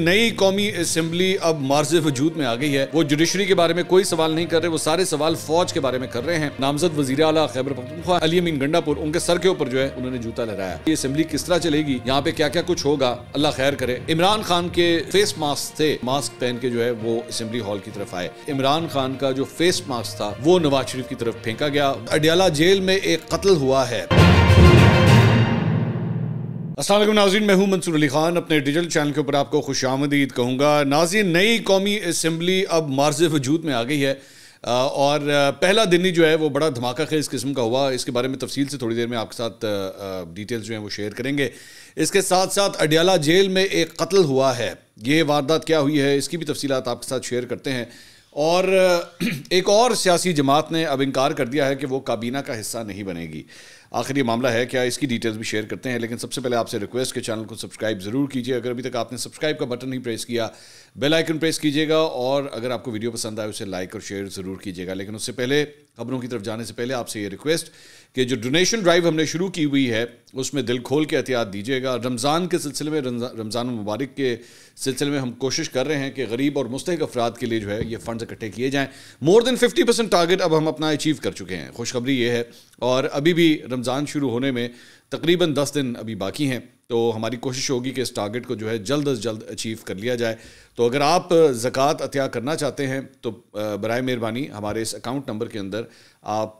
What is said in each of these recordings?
नई कौमी असम्बली अब मार्ज वजूद में आ गई है वो जुडिशरी के बारे में कोई सवाल नहीं कर रहे वो सारे सवाल फौज के बारे में कर रहे हैं नामजद वजी अला खैबर अली अमीन गंडापुर उनके सर के ऊपर जो है उन्होंने जूता लहराया ये असम्बली किस तरह चलेगी यहाँ पे क्या क्या कुछ होगा अल्लाह खैर करे इमरान खान के फेस मास्क थे मास्क पहन के जो है वो असम्बली हॉल की तरफ आए इमरान खान का जो फेस मास्क था वो नवाज शरीफ की तरफ फेंका गया अडियाला जेल में एक कत्ल हुआ है असल नाजीन मैं हूँ मंसूर अली खान अपने डिजिटल चैनल के ऊपर आपको खुश आमदीद कहूँगा नाजीन नई कौमी असम्बली अब मार्ज वजूद में आ गई है और पहला दिन ही जो है वो बड़ा धमाका खेज किस्म का हुआ इसके बारे में तफसील से थोड़ी देर में आपके साथ डिटेल्स जो हैं वो शेयर करेंगे इसके साथ साथ अडियाला जेल में एक कत्ल हुआ है ये वारदात क्या हुई है इसकी भी तफसीत आपके साथ शेयर करते हैं और एक और सियासी जमात ने अब इनकार कर दिया है कि वो काबीना का हिस्सा नहीं बनेगी आखिर ये मामला है क्या इसकी डिटेल्स भी शेयर करते हैं लेकिन सबसे पहले आपसे रिक्वेस्ट के चैनल को सब्सक्राइब ज़रूर कीजिए अगर अभी तक आपने सब्सक्राइब का बटन नहीं प्रेस किया बेल आइकन प्रेस कीजिएगा और अगर आपको वीडियो पसंद आए उसे लाइक और शेयर ज़रूर कीजिएगा लेकिन उससे पहले खबरों की तरफ जाने से पहले आपसे ये रिक्वेस्ट कि जो डोनेशन ड्राइव हमने शुरू की हुई है उसमें दिल खोल के एहतियात दीजिएगा रमज़ान के सिलसिले में रमज़ान मुबारक के सिलसिले में हम कोशिश कर रहे हैं कि गरीब और मुस्तक अफराद के लिए जो है ये फ़ंड इकट्ठे किए जाएँ more than fifty percent target अब हम अपना अचीव कर चुके हैं खुशखबरी ये है और अभी भी रमज़ान शुरू होने में तकरीबन दस दिन अभी बाकी हैं तो हमारी कोशिश होगी कि इस टारगेट को जो है जल्द अज जल्द अचीव कर लिया जाए तो अगर आप ज़क़़त अतिया करना चाहते हैं तो बर मेहरबानी हमारे इस अकाउंट नंबर के अंदर आप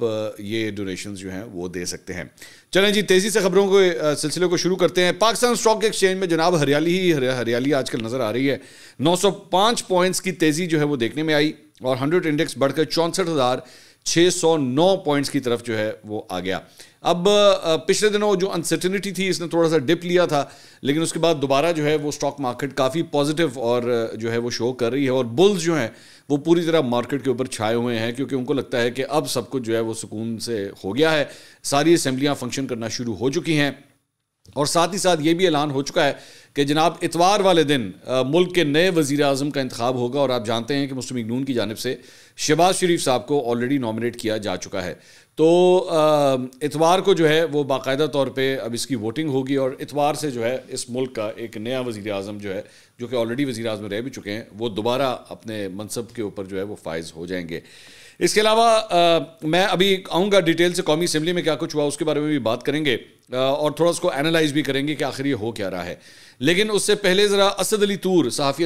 ये डोनेशन जो हैं वो दे सकते हैं चलें जी तेज़ी से खबरों को सिलसिले को शुरू करते हैं पाकिस्तान स्टॉक एक्सचेंज में जनाब हरियाली ही हरियाली आजकल नज़र आ रही है पाँच पॉइंट्स की तेज़ी जो है वो देखने में आई और हंड्रेड इंडेक्स बढ़कर चौंसठ हज़ार 609 पॉइंट्स की तरफ जो है वो आ गया अब पिछले दिनों जो अनसर्टिनिटी थी इसने थोड़ा सा डिप लिया था लेकिन उसके बाद दोबारा जो है वो स्टॉक मार्केट काफ़ी पॉजिटिव और जो है वो शो कर रही है और बुल्स जो हैं वो पूरी तरह मार्केट के ऊपर छाए हुए हैं क्योंकि उनको लगता है कि अब सब कुछ जो है वो सुकून से हो गया है सारी असम्बलियाँ फंक्शन करना शुरू हो चुकी हैं और साथ ही साथ ये भी ऐलान हो चुका है कि जनाब इतवार वाले दिन आ, मुल्क के नए वज़ी अजम का इंतब होगा और आप जानते हैं कि मुस्लिम लीग नून की जानब से शहबाज शरीफ साहब को ऑलरेडी नॉमिनेट किया जा चुका है तो इतवार को जो है वो बाकायदा तौर पे अब इसकी वोटिंग होगी और इतवार से जो है इस मुल्क का एक नया वज़ी अजम जो है जो कि ऑलरेडी वज़ी अजम रह भी चुके हैं वो दोबारा अपने मनसब के ऊपर जो है वो फायज़ हो जाएंगे इसके अलावा मैं अभी आऊँगा डिटेल से कौमी असम्बली में क्या कुछ हुआ उसके बारे में भी बात करेंगे और थोड़ा उसको एनालाइज भी करेंगे कि आखिर ये हो क्या रहा है लेकिन उससे पहले ज़रा असद अली तूर सहाफ़ी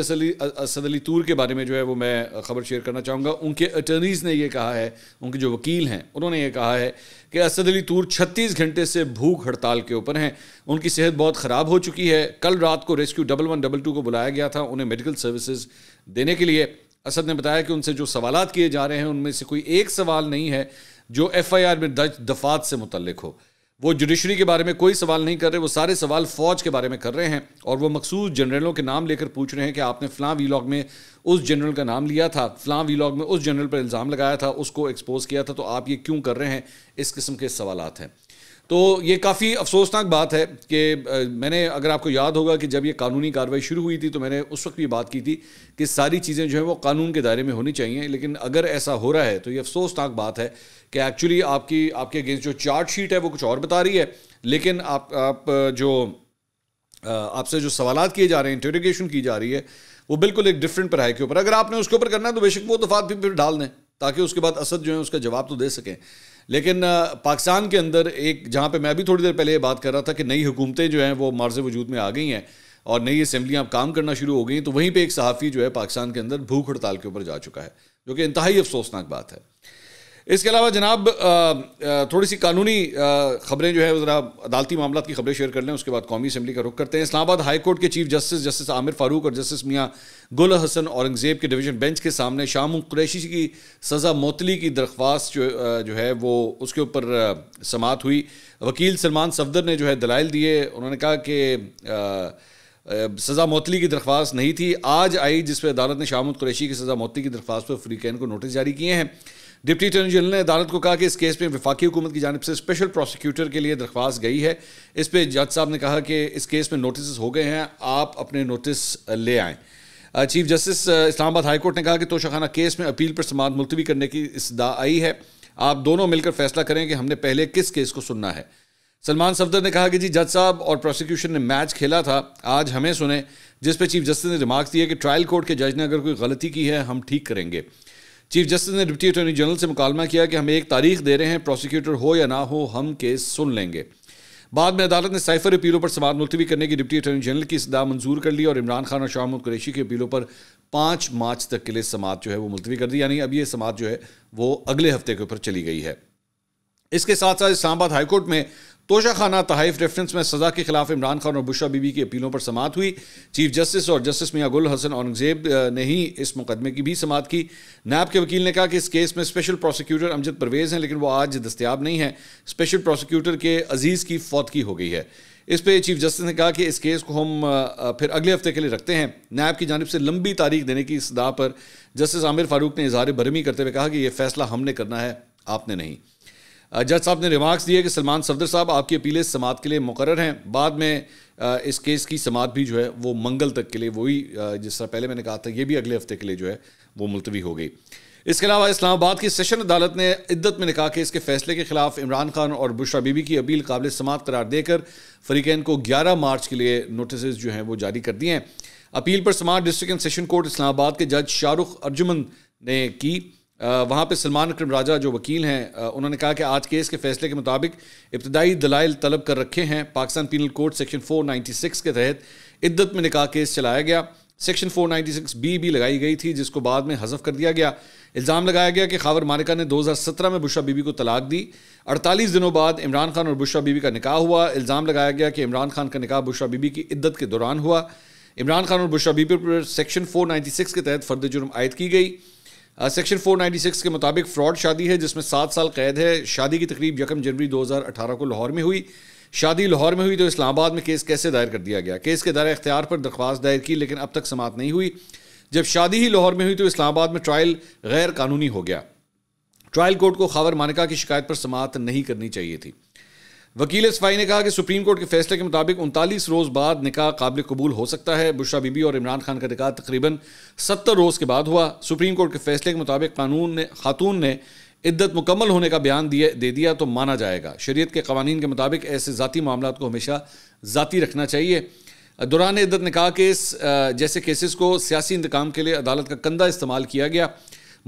असद अली तूर के बारे में जो है वो मैं ख़बर शेयर करना चाहूँगा उनके अटर्नीज़ ने यह कहा है उनके जो वकील हैं उन्होंने ये कहा है कि असद अली तूर 36 घंटे से भूख हड़ताल के ऊपर हैं उनकी सेहत बहुत ख़राब हो चुकी है कल रात को rescue double one double two को बुलाया गया था उन्हें मेडिकल सर्विसेज देने के लिए असद ने बताया कि उनसे जो सवाल किए जा रहे हैं उनमें से कोई एक सवाल नहीं है जो एफ आई आर में दर्ज दफात से मुतलक हो वो जुडिशरी के बारे में कोई सवाल नहीं कर रहे वो सारे सवाल फौज के बारे में कर रहे हैं और वो मखसूस जनरलों के नाम लेकर पूछ रहे हैं कि आपने फ़लाँ वीलॉग में उस जनरल का नाम लिया था फ़लाँ वीलॉग में उस जनरल पर इल्ज़ाम लगाया था उसको एक्सपोज किया था तो आप ये क्यों कर रहे हैं इस किस्म के सवाल हैं तो ये काफ़ी अफसोसनाक बात है कि मैंने अगर आपको याद होगा कि जब ये कानूनी कार्रवाई शुरू हुई थी तो मैंने उस वक्त भी बात की थी कि सारी चीज़ें जो हैं वो कानून के दायरे में होनी चाहिए लेकिन अगर ऐसा हो रहा है तो ये अफसोसनाक बात है कि एक्चुअली आपकी आपके अगेंस्ट जो चार्ज शीट है वो कुछ और बता रही है लेकिन आप आप जो आपसे जो सवाल किए जा रहे हैं इंटरोगेशन की जा रही है वो बिल्कुल एक डिफरेंट पढ़ाई के ऊपर अगर आपने उसके ऊपर करना है तो बेशक वो दफात तो भी फिर डाल दें ताकि उसके बाद असद जो है उसका जवाब तो दे सकें लेकिन पाकिस्तान के अंदर एक जहाँ पे मैं भी थोड़ी देर पहले ये बात कर रहा था कि नई हुकूमतें जो हैं वो मार्ज वजूद में आ गई हैं और नई असम्बलियाँ अब काम करना शुरू हो गई तो वहीं पर एक सहाफ़ी जो है पाकिस्तान के अंदर भूख हड़ताल के ऊपर जा चुका है जो कि इंतहाई अफसोसनाक बात है इसके अलावा जनाब थोड़ी सी कानूनी खबरें जो है ज़रा अदालती मामला की खबरें शेयर कर लें उसके बाद कौमी असम्बली का रुख करते हैं इस्लामाबाद हाई कोर्ट के chief justice justice Aamer Farooq और जस्टिस मियाँ गुल हसन औरंगज़ेब के डिवीजन बेंच के सामने शाम कुरैशी की सज़ा मोतली की दरख्वास्त जो, जो है वो उसके ऊपर समात हुई वकील सलमान सफदर ने जो है दलाइल दिए उन्होंने कहा कि सज़ा मोतली की दरख्वास्त नहीं थी आज आई जिस पर अदालत ने शाम कुरैशी की सज़ा मोतली की दरख्वास्त पर फ्रीकैन को नोटिस जारी किए हैं डिप्टी अटर्नी जनरल ने अदालत को कहा कि इस केस में विफाकी हुकूमत की जानब से स्पेशल प्रोसिक्यूटर के लिए दरख्वास्त गई है इस पर जज साहब ने कहा कि इस केस में नोटिस हो गए हैं आप अपने नोटिस ले आएँ चीफ जस्टिस इस्लामाबाद हाईकोर्ट ने कहा कि तोशाखाना केस में अपील पर समात मुलतवी करने की इसदा आई है आप दोनों मिलकर फैसला करें कि हमने पहले किस केस को सुनना है सलमान सफदर ने कहा कि जी जज साहब और प्रोसिक्यूशन ने मैच खेला था आज हमें सुने जिस पे चीफ जस्टिस ने रिमार्क दिए कि ट्रायल कोर्ट के जज ने अगर कोई गलती की है हम ठीक करेंगे चीफ जस्टिस ने डिप्टी अटॉर्नी जनरल से मुकालमा किया कि हमें एक तारीख दे रहे हैं प्रोसिक्यूटर हो या ना हो हम केस सुन लेंगे बाद में अदालत ने साइफर अपीलों पर समाप्त मुलतवी करने की डिप्टी अटॉर्नी जनरल की सदा मंजूर कर ली और इमरान खान और शाहमुद कुरेशी की अपीलों पर पाँच मार्च तक के लिए समात जो है वो मुलतवी कर दी यानी अब ये समात जो है वो अगले हफ्ते के ऊपर चली गई है इसके साथ साथ इस्लामाबाद हाईकोर्ट में तोशा खाना तहाइफ रेफरेंस में सजा के खिलाफ इमरान खान और बुशा बीबी की अपीलों पर समात हुई चीफ जस्टिस और जस्टिस मियाँ गुल हसन औरंगजेब ने ही इस मुकदमे की भी समात की नैब के वकील ने कहा कि इस केस में स्पेशल प्रोसिक्यूटर अमजद परवेज़ हैं लेकिन वो आज दस्तियाब नहीं है स्पेशल प्रोसिक्यूटर के अजीज़ की फौत की हो गई है इस पर चीफ जस्टिस ने कहा कि इस केस को हम फिर अगले हफ्ते के लिए रखते हैं नैब की जानब से लंबी तारीख देने की इस पर जस्टिस आमिर फारूक ने इजहार बरमी करते हुए कहा कि यह फैसला हमने करना है आपने नहीं जज साहब ने रिमार्क्स दिए कि सलमान सफदर साहब आपकी अपीलें समात के लिए मुकर हैं बाद में इस केस की समात भी जो है वो मंगल तक के लिए वही जिस तरह पहले मैंने कहा था ये भी अगले हफ्ते के लिए जो है वो मुलतवी हो गई इसके अलावा इस्लामाबाद की सेशन अदालत ने इद्दत में निकाह के इसके फैसले के खिलाफ इमरान खान और बुशरा बीबी की अपील काबिल समात करार देकर फरीकैन को 11 मार्च के लिए नोटिस जो हैं वो जारी कर दिए हैं अपील पर समात district and session court Islamabad के जज शाहरुख अर्जुमन ने की वहाँ पे सलमान अक्रम राजा जो वकील हैं उन्होंने कहा कि आज केस के फैसले के मुताबिक इब्तदाई दलाइल तलब कर रखे हैं पाकिस्तान पीनल कोड सेक्शन 496 के तहत इद्दत में निकाह केस चलाया गया सेक्शन 496 बी भी लगाई गई थी जिसको बाद में हजफ कर दिया गया इल्ज़ाम लगाया गया कि खावर मानिका ने 2017 में बुशा बीबी को तलाक दी 48 दिनों बाद इमरान खान और बुशा बीबी का निकाह हुआ इल्ज़ाम लगाया गया कि इमरान खान का निकाह बुशा बीबी की इद्दत के दौरान हुआ इमरान खान और बुशा बीबी पर सेक्शन 496 के तहत फर्द जुर्म आयद की गई सेक्शन 496 के मुताबिक फ्रॉड शादी है जिसमें सात साल कैद है शादी की तकरीब यकम जनवरी 2018 को लाहौर में हुई शादी लाहौर में हुई तो इस्लामाबाद में केस कैसे दायर कर दिया गया केस के दायरा इख्तियार पर दरख्वास्त दायर की लेकिन अब तक समाप्त नहीं हुई जब शादी ही लाहौर में हुई तो इस्लामाबाद में ट्रायल गैर कानूनी हो गया ट्रायल कोर्ट को खबर मानिका की शिकायत पर समाप्त नहीं करनी चाहिए थी वकील इसफाई ने कहा कि सुप्रीम कोर्ट के फैसले के मुताबिक उनतालीस रोज़ बाद निकाह काबिल कबूल हो सकता है बुशरा बीबी और इमरान खान का निकाह तकरीबन सत्तर रोज़ के बाद हुआ सुप्रीम कोर्ट के फैसले के मुताबिक कानून ने खातून ने इद्दत मुकम्मल होने का बयान दिए दे दिया तो माना जाएगा शरीयत के कवानीन के मुताबिक ऐसे ज़ाती मामला को हमेशा ज़ाती रखना चाहिए दौरान इद्दत निकाह केस जैसे केसेस को सियासी इंतकाम के लिए अदालत का कंधा इस्तेमाल किया गया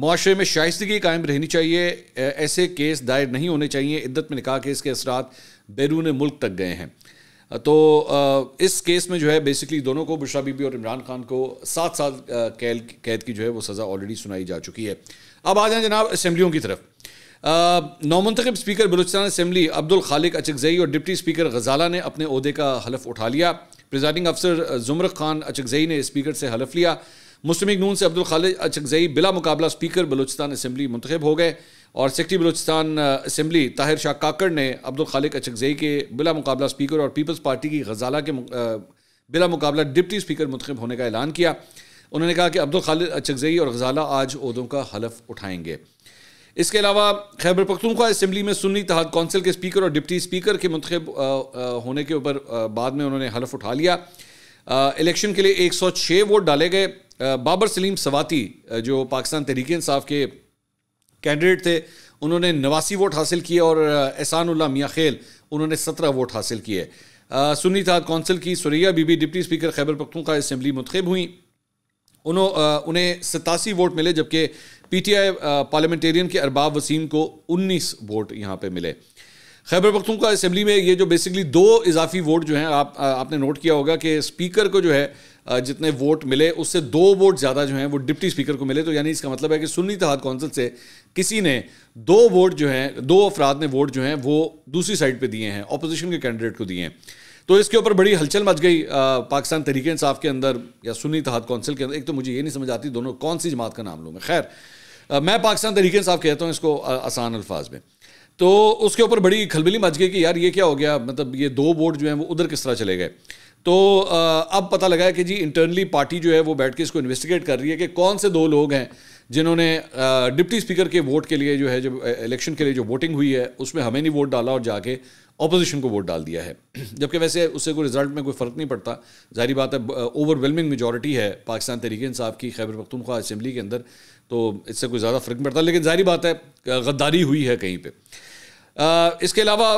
माशरे में शाइस्तगी कायम रहनी चाहिए ऐसे केस दायर नहीं होने चाहिए इद्दत में निकाह केस के असरात बैरून मुल्क तक गए हैं तो इस केस में जो है बेसिकली दोनों को बुशरा बीबी और इमरान खान को सात साल कैद कैद की जो है वो सज़ा ऑलरेडी सुनाई जा चुकी है अब आ जाए जनाब असम्बलियों की तरफ नौमंतखब स्पीकर बलूचिस्तान असम्बली अब्दुल खालिक अचगजई और डिप्टी स्पीकर गजाला ने अपने अहदे का हलफ उठा लिया प्रिजाइडिंग अफसर जुमर खान अचगजई ने स्पीकर से हलफ लिया मुस्लिम नून से अब्दुल खालिद अचकजई बिला मुकाबला स्पीकर बलूचिस्तान असम्बली मंतखब हो गए और सेक्टी बलोचिस्तान असम्बली ताहिर शाह काकड़ ने अब्दुल खालिक अचकजई के बिला मुकाबला स्पीकर और पीपल्स पार्टी की गजाला के बिला मुकाबला डिप्टी स्पीकर मुंतब होने का ऐलान किया उन्होंने कहा कि अब्दुल खालिद अचकजई और गजाला आज उहदों का हलफ उठाएंगे इसके अलावा खैबर पख्तूनख्वा असम्बली में सुन्नी तहत कौंसिल के स्पीकर और डिप्टी स्पीकर के मुंतब होने के ऊपर बाद में उन्होंने हलफ उठा लिया इलेक्शन के लिए एक सौ छः वोट डाले गए बाबर सलीम सवाती जो पाकिस्तान तहरीक इसाफ़ के कैंडिडेट थे उन्होंने नवासी वोट हासिल किए और एहसानुल्ला मियाँ खेल उन्होंने सत्रह वोट हासिल किए सुनी तहत कौंसिल की सुरैया बीबी डिप्टी स्पीकर खैबर का इसम्बली मंतखब हुई उन्हों उन्हें सतासी वोट मिले जबकि पी टी आई पार्लियामेंटेरियन के अरबाब वसीम को उन्नीस वोट यहाँ पर मिले खैबर का असम्बली में ये जो बेसिकली दो इजाफी वोट जो हैं आप आपने नोट किया होगा कि स्पीकर को जो है जितने वोट मिले उससे दो वोट ज़्यादा जो हैं वो डिप्टी स्पीकर को मिले तो यानी इसका मतलब है कि सुन्नी तहत कौंसिल से किसी ने दो वोट जो हैं दो अफराद ने वोट जो हैं वो दूसरी साइड पे दिए हैं अपोजिशन के कैंडिडेट को दिए हैं तो इसके ऊपर बड़ी हलचल मच गई पाकिस्तान तरीके इंसाफ के अंदर या सुनी तहत कौंसिल के अंदर एक तो मुझे ये नहीं समझ आती दोनों कौन सी जमात का नाम लूँ मैं खैर मैं पाकिस्तान तरीके इंसाफ कहता हूँ इसको आसान अल्फाज में तो उसके ऊपर बड़ी खलबली मच गई कि यार ये क्या हो गया मतलब ये दो वोट जो हैं वो उधर किस तरह चले गए तो अब पता लगा है कि जी इंटरनली पार्टी जो है वो बैठ के इसको इन्वेस्टिगेट कर रही है कि कौन से दो लोग हैं जिन्होंने डिप्टी स्पीकर के वोट के लिए जो है जब इलेक्शन के लिए जो वोटिंग हुई है उसमें हमें नहीं वोट डाला और जाके अपोजिशन को वोट डाल दिया है जबकि वैसे उससे कोई रिजल्ट में कोई फ़र्क नहीं पड़ता जाहिर बात है ओवरवेलमिंग मेजोरिटी है पाकिस्तान तरीके इंसाफ की खैबर पख्तूनख्वा असम्बली के अंदर तो इससे कोई ज़्यादा फ़र्क नहीं पड़ता लेकिन जाहिर बात है गद्दारी हुई है कहीं पर इसके अलावा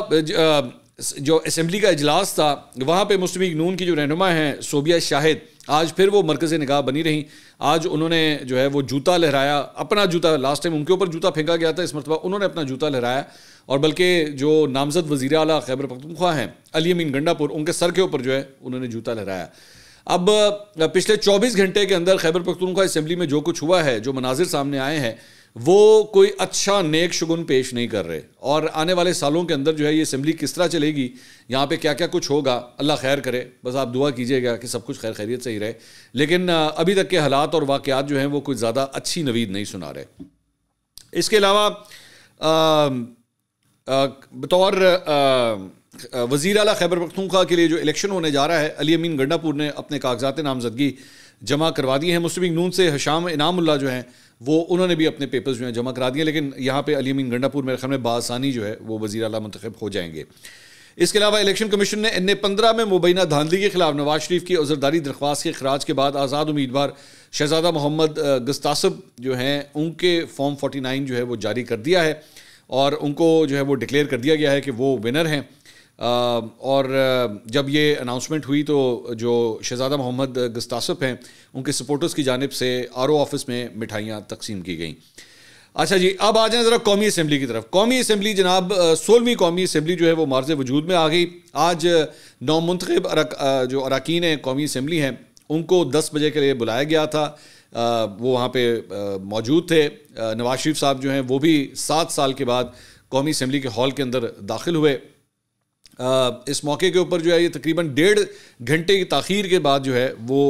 जो असम्बली का अजलास था वहाँ पर मुस्लिम नून की जो रहनुमा हैं सोबिया शाहिद आज फिर वो मरकज़ नगाह बनी रहीं आज उन्होंने जो है वो जूता लहराया अपना जूता लास्ट टाइम उनके ऊपर जूता फेंका गया था इस मरतबा उन्होंने अपना जूता लहराया और बल्कि जो नामजद वज़ी अला खैबर पखतनख्वा हैं अली अमीन गंडापुर उनके सर के ऊपर जो है उन्होंने जूता लहराया अब पिछले चौबीस घंटे के अंदर खैबर पखतनख्वा इसम्बली में जो कुछ हुआ है जो मनाजिर सामने आए हैं वो कोई अच्छा नेक शगुन पेश नहीं कर रहे और आने वाले सालों के अंदर जो है ये असम्बली किस तरह चलेगी यहाँ पे क्या क्या कुछ होगा अल्लाह खैर करे बस आप दुआ कीजिएगा कि सब कुछ खैर खैरियत से ही रहे लेकिन अभी तक के हालात और वाक़ात जो हैं वो कुछ ज़्यादा अच्छी नवीद नहीं सुना रहे इसके अलावा बतौर वज़ी अला खैबर पखतूखा के लिए जो इलेक्शन होने जा रहा है अली अमीन गंडापुर ने अपने कागजात नामजदगी जमा करवा दिए हैं मुस्लिम नून से हशाम इनामुल्ला जो हैं वो उन्होंने भी अपने पेपर्स जो हैं जमा करा दिए लेकिन यहाँ पे अली अमीन गंडापुर मेरे ख्याल में बासानी जो है वो वजी अला मंतखब हो जाएंगे इसके अलावा इलेक्शन कमीशन ने एन ए पंद्रह में मुबैना धांधली के खिलाफ नवाज शरीफ की उजरदारी दरख्वास के खराज के बाद आज़ाद उम्मीदवार शहजादा मोहम्मद गस्तासब जो हैं उनके फॉर्म फोर्टी नाइन जो है वो जारी कर दिया है और उनको जो है वो डिक्लेयर कर दिया गया है कि वो विनर हैं और जब ये अनाउंसमेंट हुई तो जो शहजादा मोहम्मद गस्तासप हैं उनके सपोर्टर्स की जानब से आर ओ ऑफिस में मिठाइयाँ तकसीम की गई अच्छा जी अब आ जाए ज़रा कौमी असम्बली की तरफ कौमी असम्बली जनाब सोलहवीं कौमी असम्बली जो है वो मार्ज वजूद में आ गई आज नौ मुंतब अरक, जो अरकान हैं कौमी असम्बली हैं उनको दस बजे के लिए बुलाया गया था वो वहाँ पर मौजूद थे नवाज शरीफ साहब जो हैं वो भी सात साल के बाद कौमी असम्बली के हॉल के अंदर दाखिल हुए इस मौके के ऊपर जो है ये तकरीबन डेढ़ घंटे की तखीर के बाद जो है वो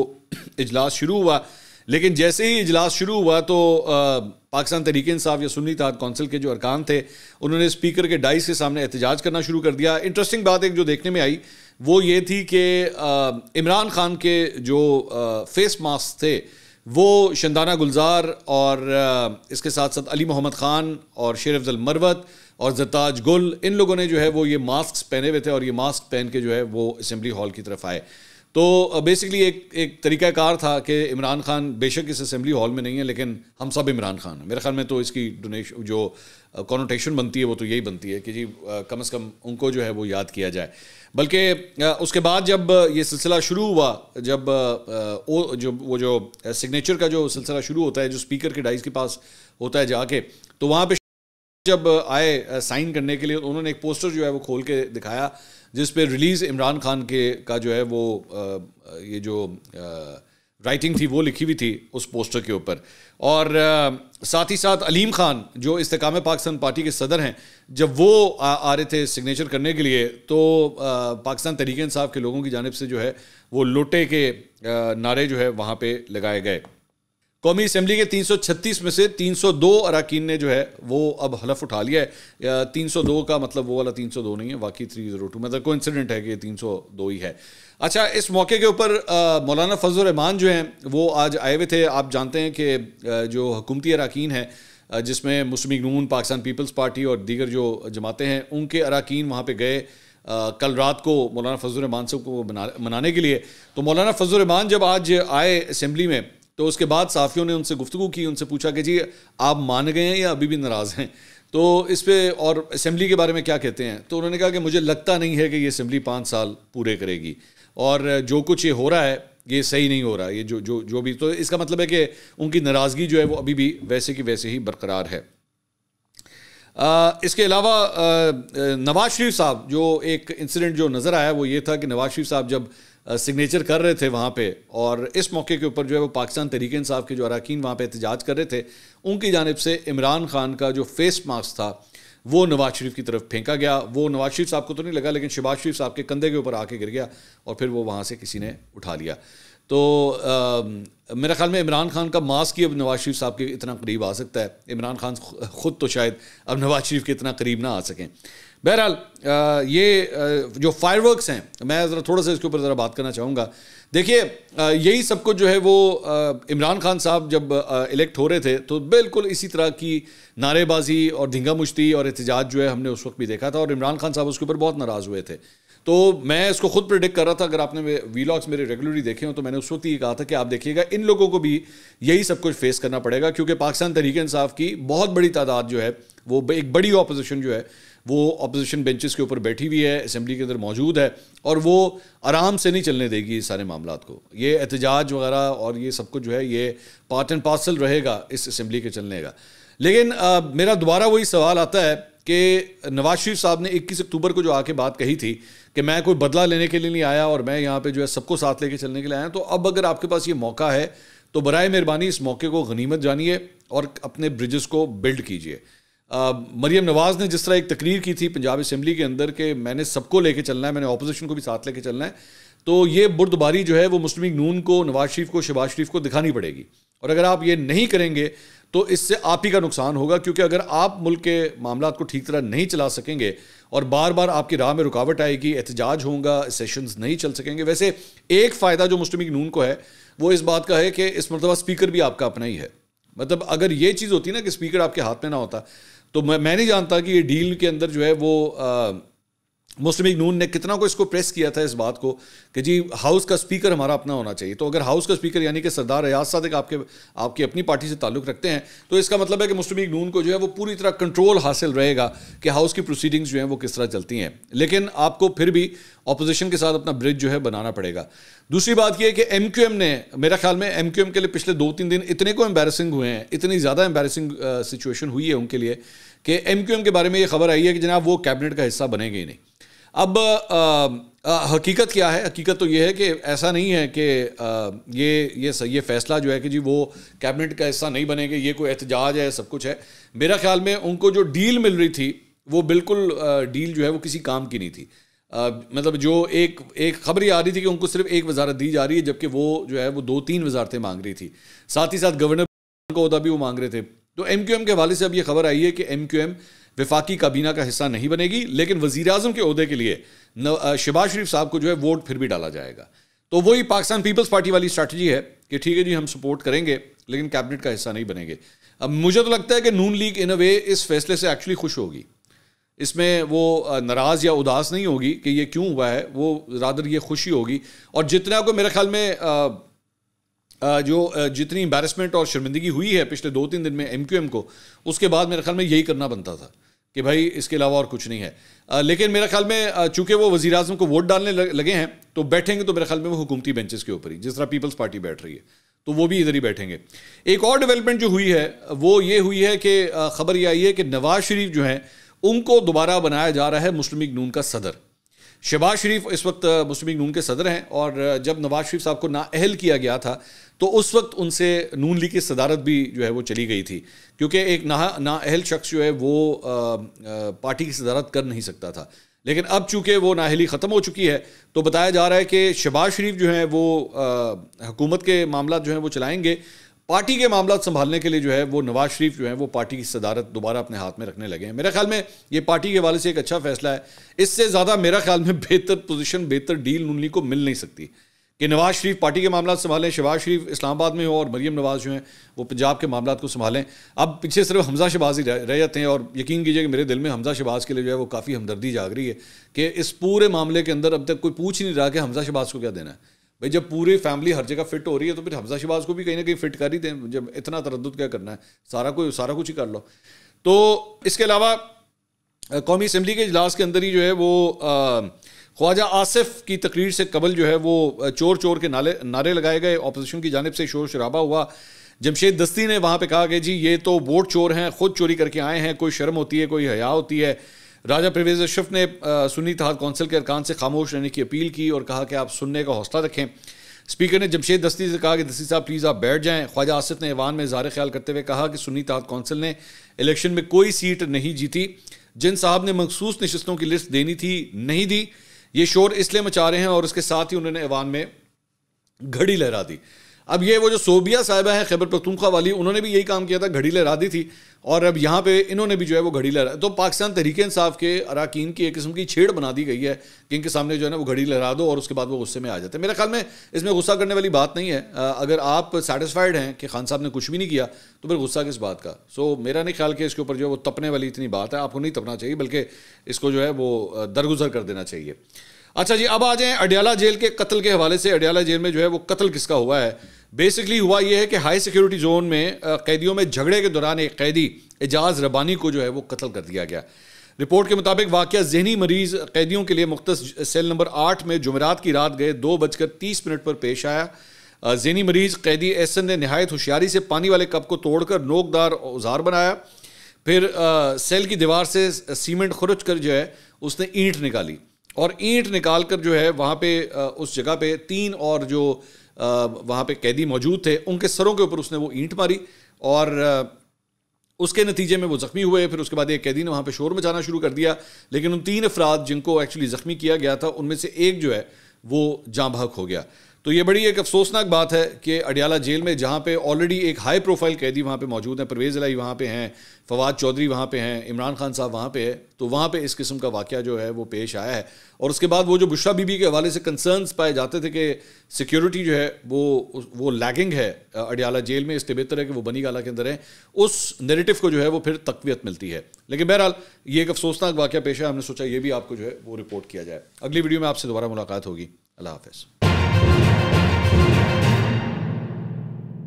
इजलास शुरू हुआ लेकिन जैसे ही इजलास शुरू हुआ तो पाकिस्तान तहरीक इंसाफ या सुन्नी तहत कौंसिल के जो अरकान थे उन्होंने स्पीकर के डाइस के सामने एहतजाज करना शुरू कर दिया इंटरेस्टिंग बात एक जो देखने में आई वो ये थी कि इमरान खान के जो फेस मास्क थे वो शंदाना गुलजार और इसके साथ साथ अली मोहम्मद ख़ान और शेर अफजल मरवत और जताज गुल इन लोगों ने जो है वो ये मास्क पहने हुए थे और ये मास्क पहन के जो है वो असम्बली हॉल की तरफ आए तो बेसिकली एक एक तरीक़ाकार था कि इमरान खान बेशक इस असम्बली हॉल में नहीं है लेकिन हम सब इमरान खान हैं मेरे ख्याल में तो इसकी डोनेश जो कॉनोटेशन बनती है वो तो यही बनती है कि जी कम अज़ कम उनको जो है वो याद किया जाए बल्कि उसके बाद जब ये सिलसिला शुरू हुआ जब ओ, जो वो जो सिग्नेचर का जो सिलसिला शुरू होता है जो स्पीकर के डाइस के पास होता है जाके तो वहाँ पर जब आए साइन करने के लिए उन्होंने एक पोस्टर जो है वो खोल के दिखाया जिस पे रिलीज़ इमरान खान के का जो है वो आ, ये जो आ, राइटिंग थी वो लिखी हुई थी उस पोस्टर के ऊपर और आ, साथ ही साथ अलीम खान जो इसकाम पाकिस्तान पार्टी के सदर हैं जब वो आ, आ रहे थे सिग्नेचर करने के लिए तो आ, पाकिस्तान तरीके इंसाफ के लोगों की जानब से जो है वो लोटे के आ, नारे जो है वहाँ पर लगाए गए कौमी असम्बली के 336 में से 302 अरकान ने जो है वो अब हलफ उठा लिया है 302 का मतलब वो वाला 302 नहीं है बाकी 302 मतलब को इंसिडेंट है कि 302 ही है अच्छा इस मौके के ऊपर मौलाना फजल रहमान जो हैं वो आज आए हुए थे आप जानते हैं कि जो हुकूमती अरकान हैं जिसमें मुस्लिम नून पाकिस्तान पीपल्स पार्टी और दीगर जो जमातें हैं उनके अरकान वहाँ पर गए आ, कल रात को मौलाना फजल रहमान साहब को मना, मनाने के लिए तो मौलाना फजल रहमान जब आज आए असम्बली में तो उसके बाद साफियों ने उनसे गुफ्तु की उनसे पूछा कि जी आप मान गए हैं या अभी भी नाराज़ हैं तो इस पर और असम्बली के बारे में क्या कहते हैं तो उन्होंने कहा कि मुझे लगता नहीं है कि ये असम्बली पाँच साल पूरे करेगी और जो कुछ ये हो रहा है ये सही नहीं हो रहा ये जो जो जो भी तो इसका मतलब है कि उनकी नाराज़गी जो है वो अभी भी वैसे की वैसे ही बरकरार है आ, इसके अलावा नवाज शरीफ साहब जो एक इंसिडेंट जो नज़र आया वो ये था कि नवाज शरीफ साहब जब सिग्नेचर कर रहे थे वहाँ पे और इस मौके के ऊपर जो है वो पाकिस्तान तरीके इंसाफ के जो अरकान वहाँ पे एहतजाज कर रहे थे उनकी जानब से इमरान खान का जो फेस मास्क था वो नवाज शरीफ की तरफ फेंका गया वो नवाज शरीफ साहब को तो नहीं लगा लेकिन शबाज शरीफ साहब के कंधे के ऊपर आके गिर गया और फिर वो वहाँ से किसी ने उठा लिया तो आ, मेरा ख्याल में इमरान खान का मास्क ही अब नवाज शरीफ साहब के इतना करीब आ सकता है इमरान खान ख़ुद तो शायद अब नवाज शरीफ के इतना करीब ना आ सकें बहरहाल ये जो फायरवर्क्स हैं मैं ज़रा थोड़ा सा इसके ऊपर ज़रा बात करना चाहूँगा देखिए यही सब कुछ जो है वो इमरान खान साहब जब इलेक्ट हो रहे थे तो बिल्कुल इसी तरह की नारेबाजी और धींगा मुश्ती और एहतजाज जो है हमने उस वक्त भी देखा था और इमरान खान साहब उसके ऊपर बहुत नाराज़ हुए थे तो मैं इसको खुद प्रिडिक्ट कर रहा था अगर आपने वीलॉग्स मेरे रेगुलरली देखे हों तो मैंने उस वक्त ये कहा था कि आप देखिएगा इन लोगों को भी यही सब कुछ फेस करना पड़ेगा क्योंकि पाकिस्तान तहरीक इंसाफ की बहुत बड़ी तादाद जो है वो एक बड़ी ऑपोजिशन जो है वो अपोजिशन बेंचेस के ऊपर बैठी हुई है असम्बली के अंदर मौजूद है और वो आराम से नहीं चलने देगी इस सारे मामला को ये एहतजाज वगैरह और ये सब कुछ जो है ये पार्ट एंड पार्सल रहेगा इस असम्बली के चलने का लेकिन आ, मेरा दोबारा वही सवाल आता है कि नवाज शरीफ साहब ने 21 अक्टूबर को जो आके बात कही थी कि मैं कोई बदला लेने के लिए नहीं आया और मैं यहाँ पे जो है सबको साथ लेके चलने के लिए आया तो अब अगर आपके पास ये मौका है तो बर मेहरबानी इस मौके को गनीमत जानिए और अपने ब्रिजेस को बिल्ड कीजिए मरीम नवाज़ ने जिस तरह एक तकरीर की थी पंजाब असम्बली के अंदर कि मैंने सबको लेके चलना है मैंने अपोजिशन को भी साथ लेके चलना है तो ये बुर्दबारी जो है वो मुस्लिम नून को नवाज शरीफ को शहबाज शरीफ को दिखानी पड़ेगी और अगर आप ये नहीं करेंगे तो इससे आप ही का नुकसान होगा क्योंकि अगर आप मुल्क के मामला को ठीक तरह नहीं चला सकेंगे और बार बार आपकी राह में रुकावट आएगी एहतजाज होगा सेशंस नहीं चल सकेंगे वैसे एक फ़ायदा जो मुस्लिम नून को है वो इस बात का है कि इस मरतबा स्पीकर भी आपका अपना ही है मतलब अगर ये चीज़ होती ना कि स्पीकर आपके हाथ में ना होता तो मैं मैं नहीं जानता कि ये डील के अंदर जो है वो आ, मुस्लिम लीग नून ने कितना को इसको प्रेस किया था इस बात को कि जी हाउस का स्पीकर हमारा अपना होना चाहिए तो अगर हाउस का स्पीकर यानी कि सरदार रियाज एक आपके आपकी अपनी पार्टी से ताल्लुक़ रखते हैं तो इसका मतलब है कि मुस्लिम लीग नून को जो है वो पूरी तरह कंट्रोल हासिल रहेगा कि हाउस की प्रोसीडिंग्स जो हैं वो किस तरह चलती हैं लेकिन आपको फिर भी अपोजिशन के साथ अपना ब्रिज जो है बनाना पड़ेगा दूसरी बात यह कि एम क्यू एम ने मेरा ख्याल में एम क्यू एम के लिए पिछले दो तीन दिन इतने को एम्बेरसिंग हुए हैं इतनी ज़्यादा एम्बेरसिंग सिचुएशन हुई है उनके लिए कि एम क्यू एम के बारे में ये खबर आई है कि जनाब वो कैबिनेट का हिस्सा बनेंगे ही नहीं अब आ, आ, हकीकत क्या है हकीकत तो ये है कि ऐसा नहीं है कि ये ये ये फैसला जो है कि जी वो कैबिनेट का हिस्सा नहीं बनेंगे ये कोई एहतजाज है सब कुछ है मेरा ख्याल में उनको जो डील मिल रही थी वो बिल्कुल डील जो है वो किसी काम की नहीं थी आ, मतलब जो एक एक खबर ही आ रही थी कि उनको सिर्फ एक वजारत दी जा रही है जबकि वो जो है वो दो तीन वजारतें मांग रही थी साथ ही साथ गवर्नर का अहदा भी वो मांग रहे थे तो एम क्यू एम के हवाले से अब ये खबर आई है कि एम क्यू एम विफाकी काबीना का हिस्सा नहीं बनेगी लेकिन वजीर अजम के अहदे के लिए शिबाज शरीफ साहब को जो है वोट फिर भी डाला जाएगा तो वही पाकिस्तान पीपल्स पार्टी वाली स्ट्रैटी है कि ठीक है जी हम सपोर्ट करेंगे लेकिन कैबिनेट का हिस्सा नहीं बनेंगे अब मुझे तो लगता है कि नून लीग इन अ वे इस फैसले से एक्चुअली खुश होगी इसमें वो नाराज़ या उदास नहीं होगी कि ये क्यों हुआ है वो रादर ये खुशी होगी और जितना को मेरे ख्याल में आ, जो जितनी एम्बेरसमेंट और शर्मिंदगी हुई है पिछले दो तीन दिन में एम क्यू एम को उसके बाद मेरे ख्याल में यही करना बनता था कि भाई इसके अलावा और कुछ नहीं है आ, लेकिन मेरे ख्याल में चूंकि वो वजी अजम को वोट डालने लगे हैं तो बैठेंगे तो मेरे ख्याल में वो हुकूमती बेंचेस के ऊपर ही जिस तरह पीपल्स पार्टी बैठ रही है तो वो भी इधर ही बैठेंगे एक और डेवलपमेंट जो हुई है वो ये हुई है कि खबर यह आई है कि नवाज शरीफ जो हैं उनको दोबारा बनाया जा रहा है मुस्लिम लीग नून का सदर शहबाज शरीफ इस वक्त मुस्लिम लीग नून के सदर हैं और जब नवाज शरीफ साहब को नाअहल किया गया था तो उस वक्त उनसे नून लीग की सदारत भी जो है वो चली गई थी क्योंकि एक ना अहल शख्स जो है वो आ, आ, पार्टी की सदारत कर नहीं सकता था लेकिन अब चूँकि वो नाहली ख़त्म हो चुकी है तो बताया जा रहा है कि शबाज शरीफ जो हैं वो हुकूमत के मामला जो हैं वो चलाएँगे पार्टी के मामला संभालने के लिए जो है वो नवाज शरीफ जो है वो पार्टी की सदारत दोबारा अपने हाथ में रखने लगे हैं मेरे ख्याल में ये पार्टी के हवाले से एक अच्छा फैसला है इससे ज़्यादा मेरा ख्याल में बेहतर पोजीशन बेहतर डील नून लीग को मिल नहीं सकती कि नवाज़ शरीफ पार्टी के मामला संभालें शहबाज शरीफ इस्लामाबाद में हो और मरीम नवाज़ जो हैं वो पंजाब के मामला को संभालें अब पीछे सिर्फ हमजा शहबाज ही रह जाते हैं और यकीन कीजिए कि मेरे दिल में हमजा शहबाज के लिए जो है वो काफ़ी हमदर्दी जाग रही है कि इस पूरे मामले के अंदर अब तक कोई पूछ ही नहीं रहा कि हमजा शहबाज को क्या देना है भाई जब पूरी फैमिली हर जगह फिट हो रही है तो फिर हमजा शहबाज को भी कहीं ना कहीं फिट कर ही दें जब इतना तरद क्या करना है सारा कोई सारा कुछ ही कर लो तो इसके अलावा कौमी असम्बली के अजलास के अंदर ही जो है वो ख्वाजा आसिफ की तकरीर से कबल जो है वो चोर चोर के नाले नारे लगाए गए अपोजिशन की जानब से शोर शराबा हुआ जमशेद दस्ती ने वहाँ पर कहा कि जी ये तो वोट चोर हैं खुद चोरी करके आए हैं कोई शर्म होती है कोई हया होती है राजा परवेज अशरफ ने सुनी तहत कौंसिल के अरकान से खामोश रहने की अपील की और कहा कि आप सुनने का हौसला रखें स्पीकर ने जमशेद दस्ती से कहा कि दस्ती साहब प्लीज़ आप बैठ जाएं ख्वाजा आसिफ ने ऐवान में इजार ख्याल करते हुए कहा कि सुनी तहत कौंसिल ने इलेक्शन में कोई सीट नहीं जीती जिन साहब ने मखसूस नशस्तों की लिस्ट देनी थी नहीं दी ये शोर इसलिए मचा रहे हैं और उसके साथ ही उन्होंने ऐवान में घड़ी लहरा दी अब ये वो जो सोबिया साहिबा हैं खैबर पख्तूनख्वा वाली उन्होंने भी यही काम किया था घड़ी लहरा दी थी और अब यहाँ पे इन्होंने भी जो है वो घड़ी लहरा तो पाकिस्तान तरीके इंसाफ के अरकान की एक किस्म की छेड़ बना दी गई है कि इनके सामने जो है ना वो घड़ी लहरा दो और उसके बाद वो गुस्से में आ जाते हैं मेरे ख्याल में इसमें गुस्सा करने वाली बात नहीं है अगर आप सेटिसफाइड हैं कि खान साहब ने कुछ भी नहीं किया तो फिर गुस्सा किस बात का सो मेरा नहीं ख्याल कि इसके ऊपर जो है वो तपने वाली इतनी बात है आपको नहीं तपना चाहिए बल्कि इसको जो है वो दरगुजर कर देना चाहिए अच्छा जी अब आ जाए अडियाला जेल के कत्ल के हवाले से अडियाला जेल में जो है वो कत्ल किसका हुआ है बेसिकली हुआ यह है कि हाई सिक्योरिटी जोन में कैदियों में झगड़े के दौरान एक कैदी एजाज रबानी को जो है वो कत्ल कर दिया गया रिपोर्ट के मुताबिक वाक़ जहनी मरीज कैदियों के लिए मुख्त सेल नंबर आठ में जुमेरात की रात गए दो बजकर तीस मिनट पर पेश आया जहनी मरीज कैदी एहसन ने नहायत होशियारी से पानी वाले कप को तोड़कर नोकदार औजार बनाया फिर आ, सेल की दीवार से सीमेंट खुरच कर जो है उसने ईंट निकाली और ईंट निकाल कर जो है वहाँ पे उस जगह पे तीन और जो वहाँ पे कैदी मौजूद थे उनके सरों के ऊपर उसने वो ईंट मारी और उसके नतीजे में वो ज़ख्मी हुए फिर उसके बाद एक कैदी ने वहाँ पे शोर मचाना शुरू कर दिया लेकिन उन तीन अफराद जिनको एक्चुअली ज़ख्मी किया गया था उनमें से एक जो है वो जाँ बहक हो गया तो ये बड़ी एक अफसोसनाक बात है कि अडियाला जेल में जहाँ पे ऑलरेडी एक हाई प्रोफाइल कैदी वहाँ पे मौजूद है परवेज़ लाई वहाँ पे हैं फवाद चौधरी वहाँ पे हैं इमरान खान साहब वहाँ पे है तो वहाँ पे इस किस्म का वाक़ जो है वो पेश आया है और उसके बाद वो जो बुशरा बीबी के हवाले से कंसर्नस पाए जाते थे कि सिक्योरिटी जो है वो वो लैगिंग है अडियाला जेल में इससे बेहतर है कि वो बनी गाला के अंदर है उस नेरेटिव को जो है वो फिर तकवीत मिलती है लेकिन बहरहाल ये एक अफसोसनाक वाक़ पेश है हमने सोचा ये भी आपको जो है वो रिपोर्ट किया जाए अगली वीडियो में आपसे दोबारा मुलाकात होगी अल्लाह हाफ़